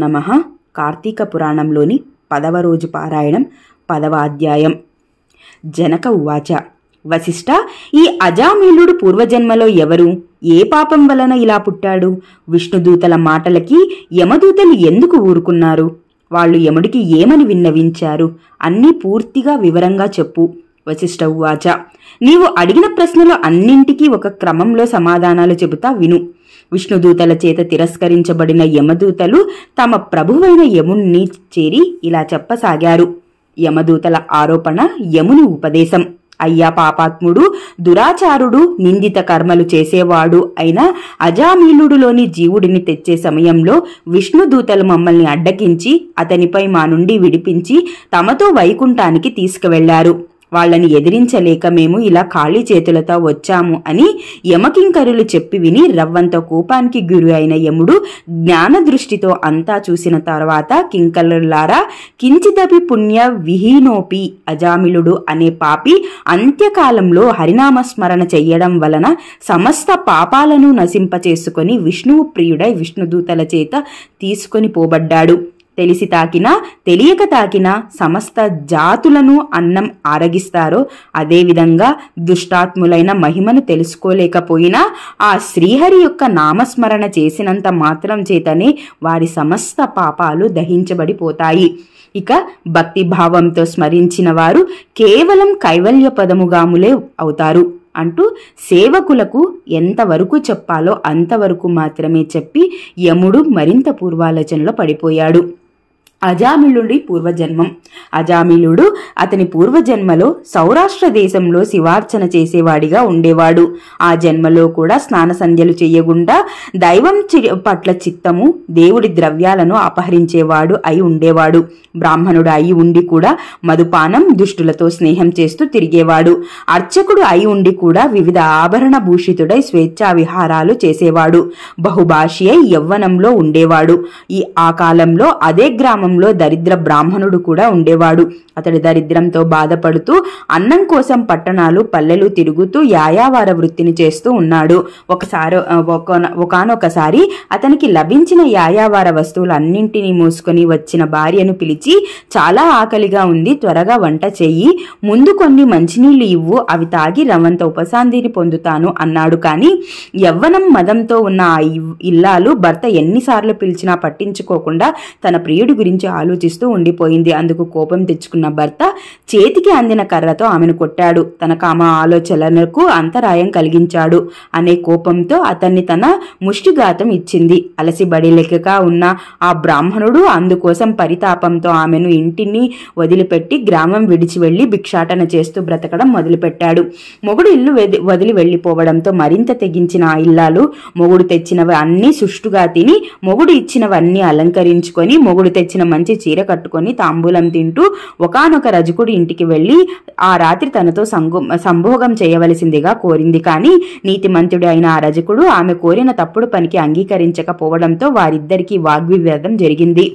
నమ కార్తీక పురాణంలోని పదవ రోజు పారాయణం పదవ అధ్యాయం జనక ఉవాచ వశిష్ట ఈ అజామీలుడు పూర్వజన్మలో ఎవరు ఏ పాపం వలన ఇలా పుట్టాడు విష్ణుదూతల మాటలకి యమదూతలు ఎందుకు ఊరుకున్నారు వాళ్ళు యముడికి ఏమని విన్నవించారు అన్నీ పూర్తిగా వివరంగా చెప్పు వశిష్ట ఉవాచ నీవు అడిగిన ప్రశ్నలు అన్నింటికీ ఒక క్రమంలో సమాధానాలు చెబుతా విను విష్ణుదూతల చేత తిరస్కరించబడిన యమదూతలు తమ ప్రభువైన యముణ్ణి చేరి ఇలా చెప్పసాగారు యమదూతల ఆరోపణ యముని ఉపదేశం అయ్యా పాపాత్ముడు దురాచారుడు నిందిత కర్మలు చేసేవాడు అయిన అజామీలుడులోని జీవుడిని తెచ్చే సమయంలో విష్ణుదూతలు మమ్మల్ని అడ్డకించి అతనిపై మా నుండి విడిపించి తమతో వైకుంఠానికి తీసుకువెళ్లారు వాళ్ళని ఎదిరించలేక మేము ఇలా ఖాళీ చేతులతో వచ్చాము అని యమకింకరులు చెప్పి విని రవ్వంత కోపానికి గురి అయిన యముడు జ్ఞాన దృష్టితో అంతా చూసిన తర్వాత కింకరులారా కించితపి పుణ్య విహీనోపి అజామిలుడు అనే పాపి అంత్యకాలంలో హరినామస్మరణ చెయ్యడం వలన సమస్త పాపాలను నశింపచేసుకుని విష్ణువు ప్రియుడై విష్ణుదూతల చేత తీసుకొని పోబడ్డాడు తెలిసి తాకినా తెలియక తాకినా సమస్త జాతులను అన్నం ఆరగిస్తారో అదేవిధంగా దుష్టాత్ములైన మహిమను తెలుసుకోలేకపోయినా ఆ శ్రీహరి యొక్క నామస్మరణ చేసినంత మాత్రం చేతనే వారి సమస్త పాపాలు దహించబడిపోతాయి ఇక భక్తి భావంతో స్మరించిన వారు కేవలం కైవల్య పదముగాములే అవుతారు అంటూ సేవకులకు ఎంతవరకు చెప్పాలో అంతవరకు మాత్రమే చెప్పి యముడు మరింత పూర్వాలోచనలో పడిపోయాడు అజామిలుడి పూర్వజన్మం అజామిలుడు అతని పూర్వజన్మలో సౌరాష్ట్ర దేశంలో శివార్చన చేసేవాడిగా ఉండేవాడు ఆ జన్మలో కూడా స్నాన సంధ్యలు చేయకుండా దైవం పట్ల చిత్తము దేవుడి ద్రవ్యాలను అపహరించేవాడు అయి ఉండేవాడు బ్రాహ్మణుడు అయి ఉండి కూడా మధుపానం దుష్టులతో స్నేహం చేస్తూ తిరిగేవాడు అర్చకుడు అయి ఉండి కూడా వివిధ ఆభరణ భూషితుడై స్వేచ్ఛా విహారాలు చేసేవాడు బహుభాషి అయి యవ్వనంలో ఉండేవాడు ఈ ఆ కాలంలో అదే గ్రామం గ్రామంలో దరిద్ర బ్రాహ్మణుడు కూడా ఉండేవాడు అతడి దరిద్రంతో బాధపడుతూ అన్నం కోసం పట్టణాలు పల్లెలు తిరుగుతూ యాయావార వృత్తిని చేస్తూ ఉన్నాడు ఒకసారి ఒకనొకసారి అతనికి లభించిన యాయావార వస్తువులన్నింటినీ మూసుకొని వచ్చిన భార్యను పిలిచి చాలా ఆకలిగా ఉంది త్వరగా వంట చెయ్యి ముందు కొన్ని మంచినీళ్లు ఇవ్వు అవి తాగి రవంత ఉపశాంతిని పొందుతాను అన్నాడు కానీ యవ్వనం మదంతో ఉన్న ఆ ఇల్లాలు భర్త ఎన్నిసార్లు పిలిచినా పట్టించుకోకుండా తన ప్రియుడి గురించి గురించి ఆలోచిస్తూ ఉండిపోయింది అందుకు కోపం తెచ్చుకున్న భర్త చేతికి అందిన కర్రతో ఆమెను కొట్టాడు తనకు కామ ఆలోచనలకు అంతరాయం కలిగించాడు అనే కోపంతో అతన్ని తన ముష్టిఘాతం ఇచ్చింది అలసిబడి లెక్కక ఉన్న ఆ బ్రాహ్మణుడు అందుకోసం పరితాపంతో ఆమెను ఇంటిని వదిలిపెట్టి గ్రామం విడిచి వెళ్లి భిక్షాటన చేస్తూ బ్రతకడం మొదలుపెట్టాడు మొగుడు ఇల్లు వదిలి వెళ్లిపోవడంతో మరింత తెగించిన ఆ ఇల్లాలు మొగుడు తెచ్చినవి అన్నీ సుష్టుగా తిని మొగుడు ఇచ్చినవన్నీ అలంకరించుకొని మొగుడు తెచ్చిన మంచి చీర కట్టుకొని తాంబూలం తింటూ ఒకనొక రజకుడి ఇంటికి వెళ్ళి ఆ రాత్రి తనతో సంభోగం చేయవలసిందిగా కోరింది కానీ నీతిమంతుడు అయిన ఆ రజకుడు ఆమె కోరిన తప్పుడు పనికి అంగీకరించకపోవడంతో వారిద్దరికీ వాగ్వివాదం జరిగింది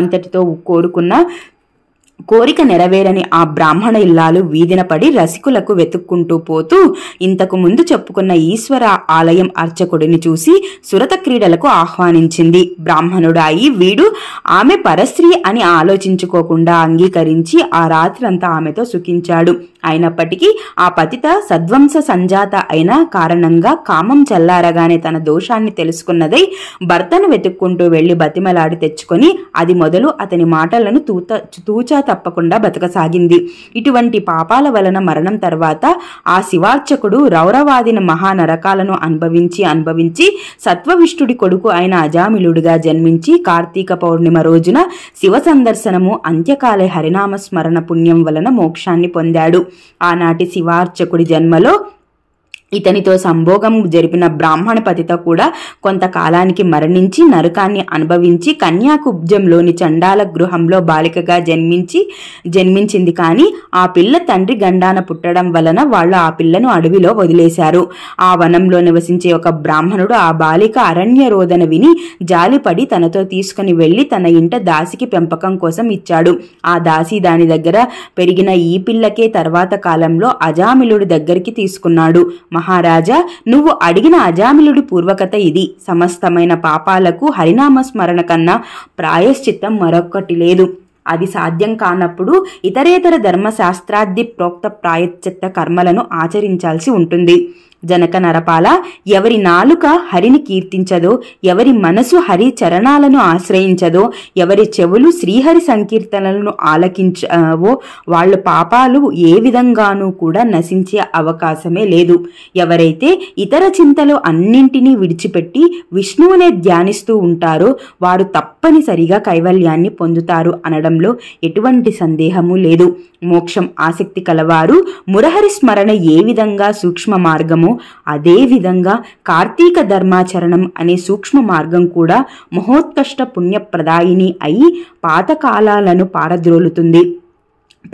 అంతటితో కోరుకున్న కోరిక నెరవేరని ఆ బ్రాహ్మణ ఇల్లాలు వీధిన పడి రసికులకు వెతుక్కుంటూ పోతూ ఇంతకు ముందు చెప్పుకున్న ఈశ్వర ఆలయం అర్చకుడిని చూసి సురత క్రీడలకు ఆహ్వానించింది బ్రాహ్మణుడాయి వీడు ఆమె పరస్త్రీ అని ఆలోచించుకోకుండా అంగీకరించి ఆ రాత్రంతా ఆమెతో సుఖించాడు అయినప్పటికీ ఆ పతిత సద్వంస సంజాత అయిన కారణంగా కామం చల్లారగానే తన దోషాన్ని తెలుసుకున్నదై భర్తను వెతుక్కుంటూ వెళ్లి బతిమలాడి తెచ్చుకొని అది మొదలు అతని మాటలను తూత తూచా తప్పకుండా బతకసాగింది ఇటువంటి పాపాల వలన మరణం తర్వాత ఆ శివార్చకుడు రౌరవాదిన మహానరకాలను అనుభవించి అనుభవించి సత్వవిష్ణుడి కొడుకు అయిన అజామిలుడిగా జన్మించి కార్తీక పౌర్ణిమ రోజున శివ సందర్శనము అంత్యకాలే హరినామ స్మరణ పుణ్యం వలన మోక్షాన్ని పొందాడు ఆనాటి శివార్చకుడి జన్మలో ఇతనితో సంభోగం జరిపిన బ్రాహ్మణ పతిత కూడా కొంతకాలానికి మరణించి నరకాన్ని అనుభవించి కన్యాకుబ్జంలోని చండాల గృహంలో బాలికగా జన్మించి జన్మించింది కానీ ఆ పిల్ల తండ్రి గండాన పుట్టడం వలన వాళ్ళు ఆ పిల్లను అడవిలో వదిలేశారు ఆ వనంలో నివసించే ఒక బ్రాహ్మణుడు ఆ బాలిక అరణ్య రోదన విని జాలిపడి తనతో తీసుకుని వెళ్ళి తన ఇంట దాసికి పెంపకం కోసం ఇచ్చాడు ఆ దాసి దాని దగ్గర పెరిగిన ఈ పిల్లకే తర్వాత కాలంలో అజామిలుడి దగ్గరికి తీసుకున్నాడు మహారాజా నువ్వు అడిగిన అజామిలుడి పూర్వకత ఇది సమస్తమైన పాపాలకు హరినామ స్మరణ కన్నా ప్రాయశ్చిత్తం మరొక్కటి లేదు అది సాధ్యం కానప్పుడు ఇతరేతర ధర్మశాస్త్రాది ప్రోక్త ప్రాయశ్చిత్త కర్మలను ఆచరించాల్సి ఉంటుంది జనక నరపాల ఎవరి నాలుక హరిని కీర్తించదో ఎవరి మనసు హరి చరణాలను ఆశ్రయించదో ఎవరి చెవులు శ్రీహరి సంకీర్తనలను ఆలకించవో వాళ్ళ పాపాలు ఏ విధంగానూ కూడా నశించే అవకాశమే లేదు ఎవరైతే ఇతర చింతలు అన్నింటినీ విడిచిపెట్టి విష్ణువునే ధ్యానిస్తూ ఉంటారో వారు తప్పనిసరిగా కైవల్యాన్ని పొందుతారు అనడంలో ఎటువంటి సందేహము లేదు మోక్షం ఆసక్తి కలవారు మురహరి స్మరణ ఏ విధంగా సూక్ష్మ మార్గము అదేవిధంగా కార్తీక ధర్మాచరణం అనే సూక్ష్మ మార్గం కూడా మహోత్కష్ట పుణ్యప్రదాయిని అయి పాతకాలాలను పారద్రోలుతుంది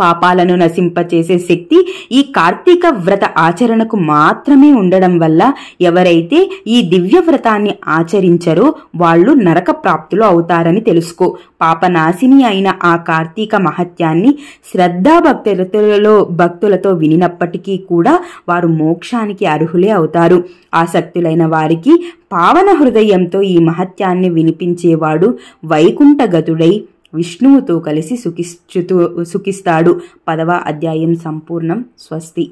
పాపాలను నశింపచేసే శక్తి ఈ కార్తీక వ్రత ఆచరణకు మాత్రమే ఉండడం వల్ల ఎవరైతే ఈ దివ్య వ్రతాన్ని ఆచరించరో వాళ్ళు నరక ప్రాప్తులు అవుతారని తెలుసుకో పాపనాశిని అయిన ఆ కార్తీక మహత్యాన్ని శ్రద్ధాభక్తులతో భక్తులతో వినినప్పటికీ కూడా వారు మోక్షానికి అర్హులే అవుతారు ఆసక్తులైన వారికి పావన హృదయంతో ఈ మహత్యాన్ని వినిపించేవాడు వైకుంఠగతుడై విష్ణువుతో కలిసి సుఖిస్తుతూ సుఖిస్తాడు పదవ అధ్యాయం సంపూర్ణం స్వస్తి